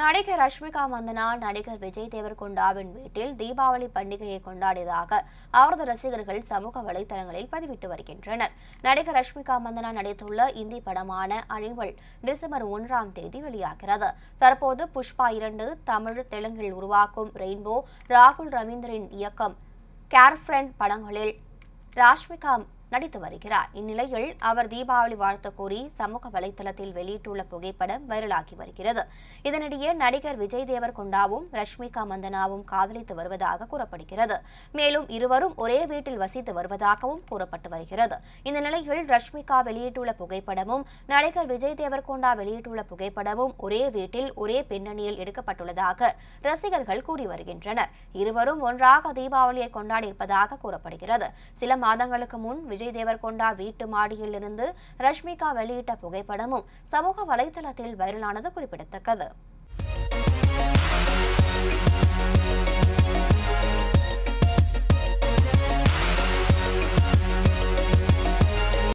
நடிகர் ரஷ்மிகா மந்தனா நடிகர் விஜய் தேவர்கொண்டாவின் வீட்டில் தீபாவளி பண்டிகையை கொண்டாடியதாக அவரது ரசிகர்கள் சமூக வலைதளங்களில் பதிவிட்டு வருகின்றனர் நடிகர் ரஷ்மிகா மந்தனா நடித்துள்ள இந்தி படமான அழிவல் டிசம்பர் ஒன்றாம் தேதி வெளியாகிறது தற்போது புஷ்பா இரண்டு தமிழ் தெலுங்கில் உருவாக்கும் ரெயின்போ ராகுல் ரவீந்தரின் இயக்கம் கேர்ஃப்ரெண்ட் படங்களில் ராஷ்மிகா நடித்து வருகிறார் இந்நிலையில் அவர் தீபாவளி வாழ்த்து கூறி சமூக வலைதளத்தில் வெளியிட்டுள்ள புகைப்படம் வைரலாகி வருகிறது இதனிடையே நடிகர் விஜய் தேவர் கொண்டாவும் ரஷ்மிகா மந்தனாவும் காதலித்து வருவதாக கூறப்படுகிறது மேலும் இருவரும் ஒரே வீட்டில் வசித்து வருவதாகவும் கூறப்பட்டு வருகிறது இந்த நிலையில் ரஷ்மிகா வெளியிட்டுள்ள புகைப்படமும் நடிகர் விஜய் தேவர் கொண்டா வெளியிட்டுள்ள புகைப்படமும் ஒரே வீட்டில் ஒரே பின்னணியில் எடுக்கப்பட்டுள்ளதாக ரசிகர்கள் கூறி வருகின்றனர் இருவரும் ஒன்றாக தீபாவளியை கொண்டாடி இருப்பதாக கூறப்படுகிறது சில மாதங்களுக்கு முன் விஜய் தேவர்கொண்டா வீட்டு மாடியில் இருந்து ரஷ்மிகா வெளியிட்ட புகைப்படமும் சமூக வலைதளத்தில் வைரலானது குறிப்பிடத்தக்கது